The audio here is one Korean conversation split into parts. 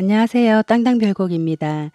안녕하세요. 땅땅별곡입니다.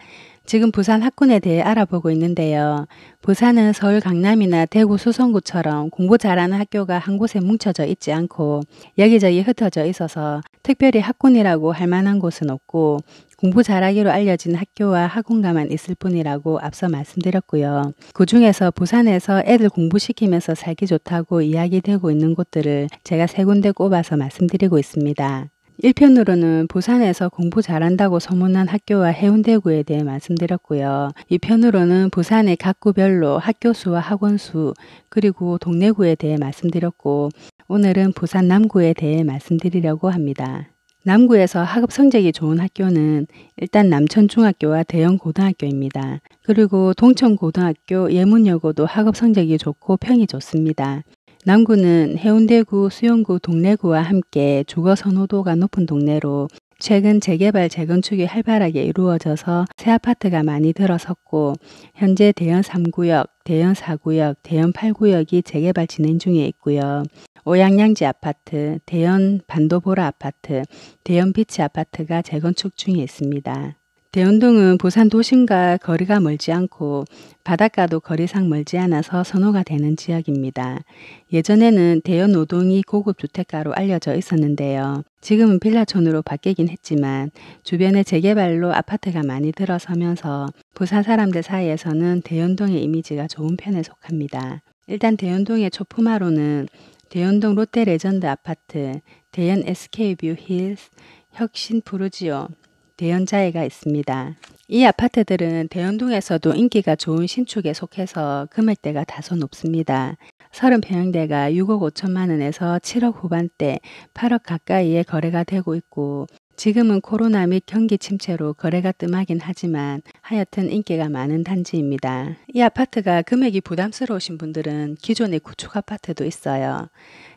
지금 부산 학군에 대해 알아보고 있는데요. 부산은 서울 강남이나 대구 수성구처럼 공부 잘하는 학교가 한 곳에 뭉쳐져 있지 않고 여기저기 흩어져 있어서 특별히 학군이라고 할 만한 곳은 없고 공부 잘하기로 알려진 학교와 학원가만 있을 뿐이라고 앞서 말씀드렸고요. 그 중에서 부산에서 애들 공부시키면서 살기 좋다고 이야기되고 있는 곳들을 제가 세 군데 꼽아서 말씀드리고 있습니다. 1편으로는 부산에서 공부 잘한다고 소문난 학교와 해운대구에 대해 말씀드렸고요. 2편으로는 부산의 각 구별로 학교 수와 학원 수, 그리고 동래구에 대해 말씀드렸고, 오늘은 부산 남구에 대해 말씀드리려고 합니다. 남구에서 학업 성적이 좋은 학교는 일단 남천중학교와 대형고등학교입니다. 그리고 동천고등학교 예문여고도 학업 성적이 좋고 평이 좋습니다. 남구는 해운대구, 수영구, 동래구와 함께 주거 선호도가 높은 동네로 최근 재개발 재건축이 활발하게 이루어져서 새 아파트가 많이 들어섰고 현재 대연 3구역, 대연 4구역, 대연 8구역이 재개발 진행 중에 있고요. 오양양지 아파트, 대연 반도보라 아파트, 대연 비치 아파트가 재건축 중에 있습니다. 대운동은 부산 도심과 거리가 멀지 않고 바닷가도 거리상 멀지 않아서 선호가 되는 지역입니다. 예전에는 대연 노동이 고급 주택가로 알려져 있었는데요. 지금은 필라촌으로 바뀌긴 했지만 주변에 재개발로 아파트가 많이 들어서면서 부산 사람들 사이에서는 대연동의 이미지가 좋은 편에 속합니다. 일단 대연동의 초품화로는 대연동 롯데레전드 아파트, 대연 SK뷰 힐스, 혁신 브루지오 대연자회가 있습니다. 이 아파트들은 대연동에서도 인기가 좋은 신축에 속해서 금액대가 다소 높습니다. 30평대가 6억 5천만 원에서 7억 후반대, 8억 가까이에 거래가 되고 있고 지금은 코로나 및 경기 침체로 거래가 뜸하긴 하지만 하여튼 인기가 많은 단지입니다. 이 아파트가 금액이 부담스러우신 분들은 기존의 구축 아파트도 있어요.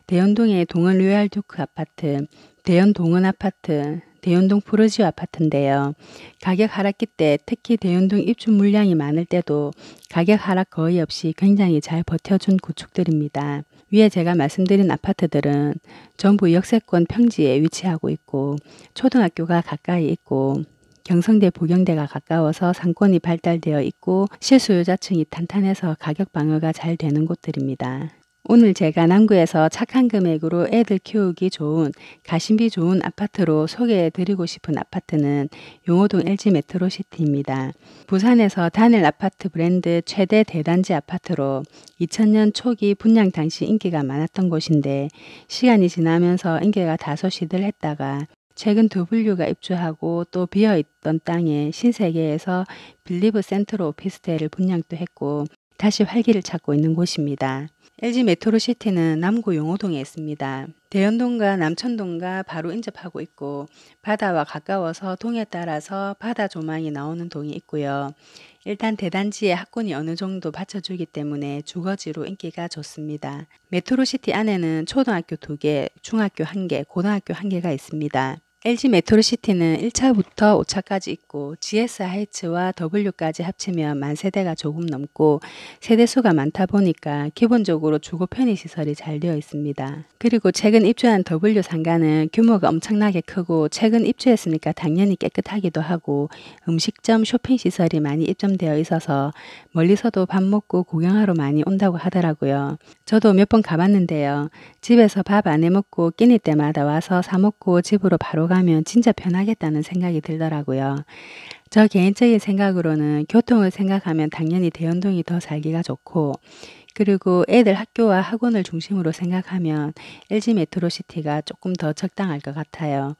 대연동의 동원 로얄 듀크 아파트, 대연 동은 아파트, 대연동 포르지오 아파트인데요. 가격 하락기 때 특히 대연동 입주 물량이 많을 때도 가격 하락 거의 없이 굉장히 잘 버텨준 구축들입니다. 위에 제가 말씀드린 아파트들은 전부 역세권 평지에 위치하고 있고 초등학교가 가까이 있고 경성대 보경대가 가까워서 상권이 발달되어 있고 실수요자층이 탄탄해서 가격 방어가 잘 되는 곳들입니다. 오늘 제가 남구에서 착한 금액으로 애들 키우기 좋은 가심비 좋은 아파트로 소개해 드리고 싶은 아파트는 용호동 LG 메트로시티입니다. 부산에서 단일 아파트 브랜드 최대 대단지 아파트로 2000년 초기 분양 당시 인기가 많았던 곳인데 시간이 지나면서 인기가 다소 시들했다가 최근 두 분류가 입주하고 또 비어있던 땅에 신세계에서 빌리브 센트로 오피스텔을 분양도 했고 다시 활기를 찾고 있는 곳입니다. LG 메트로시티는 남구 용호동에 있습니다. 대연동과 남천동과 바로 인접하고 있고 바다와 가까워서 동에 따라서 바다 조망이 나오는 동이 있고요. 일단 대단지에 학군이 어느 정도 받쳐주기 때문에 주거지로 인기가 좋습니다. 메트로시티 안에는 초등학교 2개, 중학교 1개, 고등학교 1개가 있습니다. LG 메트로시티는 1차부터 5차까지 있고 GS 하이츠와 W까지 합치면 만 세대가 조금 넘고 세대수가 많다 보니까 기본적으로 주거 편의시설이 잘 되어 있습니다. 그리고 최근 입주한 W 상가는 규모가 엄청나게 크고 최근 입주했으니까 당연히 깨끗하기도 하고 음식점 쇼핑시설이 많이 입점되어 있어서 멀리서도 밥 먹고 구경하러 많이 온다고 하더라고요. 저도 몇 번 가봤는데요. 집에서 밥 안 해먹고 끼니 때마다 와서 사먹고 집으로 바로 가면 진짜 편하겠다는 생각이 들더라고요. 저 개인적인 생각으로는 교통을 생각하면 당연히 대연동이 더 살기가 좋고 그리고 애들 학교와 학원을 중심으로 생각하면 LG 메트로시티가 조금 더 적당할 것 같아요.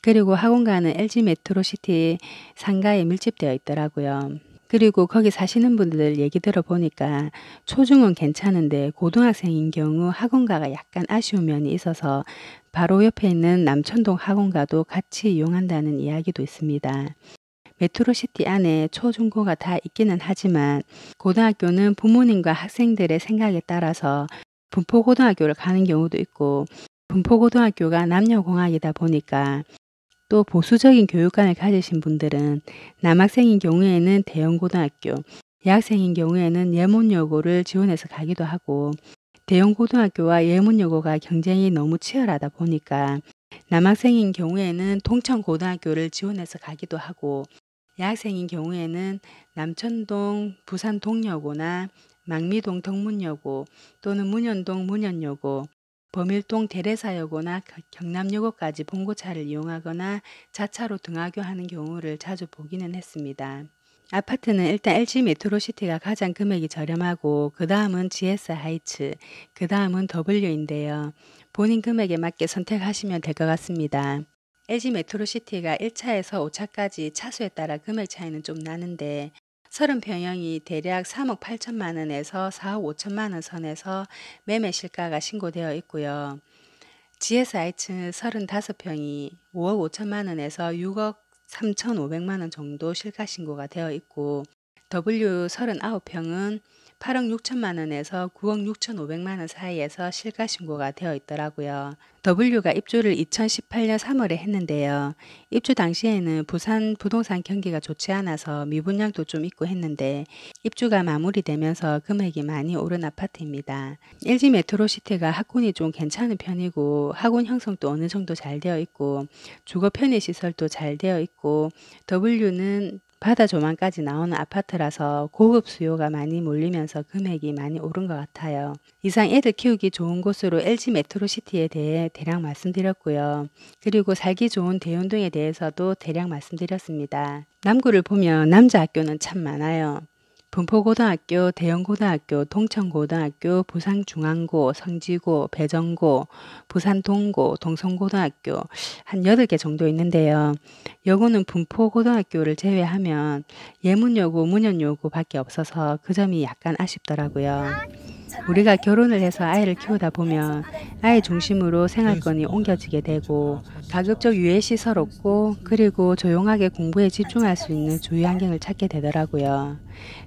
그리고 학원가는 LG 메트로시티 상가에 밀집되어 있더라고요. 그리고 거기 사시는 분들 얘기 들어보니까 초중은 괜찮은데 고등학생인 경우 학원가가 약간 아쉬운 면이 있어서 바로 옆에 있는 남천동 학원가도 같이 이용한다는 이야기도 있습니다. 메트로시티 안에 초중고가 다 있기는 하지만 고등학교는 부모님과 학생들의 생각에 따라서 분포고등학교를 가는 경우도 있고 분포고등학교가 남녀공학이다 보니까 또 보수적인 교육관을 가지신 분들은 남학생인 경우에는 대형고등학교, 여학생인 경우에는 예문여고를 지원해서 가기도 하고 대형고등학교와 예문여고가 경쟁이 너무 치열하다 보니까 남학생인 경우에는 동천고등학교를 지원해서 가기도 하고 여학생인 경우에는 남천동 부산 동여고나 망미동 덕문여고 또는 문현동 문현여고 범일동 대례사여고나 경남여고까지 봉고차를 이용하거나 자차로 등하교하는 경우를 자주 보기는 했습니다. 아파트는 일단 LG 메트로시티가 가장 금액이 저렴하고 그 다음은 GS 하이츠, 그 다음은 W인데요. 본인 금액에 맞게 선택하시면 될 것 같습니다. LG 메트로시티가 1차에서 5차까지 차수에 따라 금액 차이는 좀 나는데 서른 평형이 대략 3억 8천만 원에서 4억 5천만 원 선에서 매매 실가가 신고되어 있고요. GSI층 35평이 5억 5천만 원에서 6억 3,500만 원 정도 실가 신고가 되어 있고 W 39평은 8억 6천만 원에서 9억 6천5백만원 사이에서 실가 신고가 되어 있더라고요. W가 입주를 2018년 3월에 했는데요. 입주 당시에는 부산 부동산 경기가 좋지 않아서 미분양도 좀 있고 했는데 입주가 마무리되면서 금액이 많이 오른 아파트입니다. LG 메트로시티가 학군이 좀 괜찮은 편이고 학군 형성도 어느 정도 잘 되어 있고 주거 편의 시설도 잘 되어 있고 W는 아파트 조망까지 나오는 아파트라서 고급 수요가 많이 몰리면서 금액이 많이 오른 것 같아요. 이상 애들 키우기 좋은 곳으로 LG 메트로시티에 대해 대략 말씀드렸고요. 그리고 살기 좋은 대운동에 대해서도 대략 말씀드렸습니다. 남구를 보면 남자 학교는 참 많아요. 분포고등학교, 대형고등학교, 통천고등학교 부산중앙고, 성지고, 배정고, 부산동고, 동성고등학교 한 8개 정도 있는데요. 여고는 분포고등학교를 제외하면 예문여고, 문연여고 밖에 없어서 그 점이 약간 아쉽더라고요. 우리가 결혼을 해서 아이를 키우다 보면 아이 중심으로 생활권이 네. 옮겨지게 되고 가급적 유해시설 없고 그리고 조용하게 공부에 집중할 수 있는 주위 환경을 찾게 되더라고요.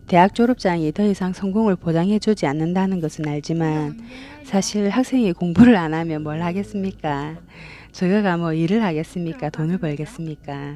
대학 졸업장이 더 이상 성공을 보장해주지 않는다는 것은 알지만 사실 학생이 공부를 안 하면 뭘 하겠습니까? 저희가 뭐 일을 하겠습니까? 돈을 벌겠습니까?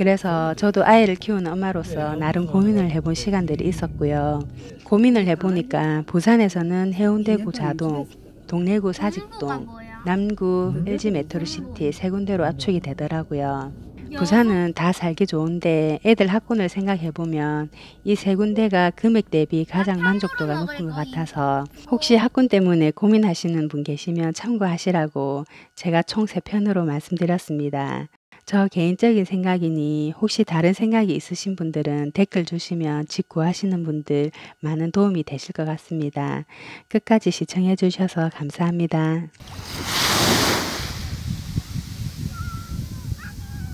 그래서 음. 저도 아이를 키우는 엄마로서 네. 나름 고민을 해본 시간들이 있었고요. 고민을 해보니까 부산에서는 해운대구 자동, 동래구 사직동, 남구 네. LG 메트로시티 세 군데로 압축이 되더라고요. 부산은 다 살기 좋은데 애들 학군을 생각해 보면 이 세 군데가 금액 대비 가장 아, 만족도가 높은 것 같아서 혹시 학군 때문에 고민하시는 분 계시면 참고하시라고 제가 총 세 편으로 말씀드렸습니다. 저 개인적인 생각이니 혹시 다른 생각이 있으신 분들은 댓글 주시면 직구하시는 분들 많은 도움이 되실 것 같습니다. 끝까지 시청해 주셔서 감사합니다.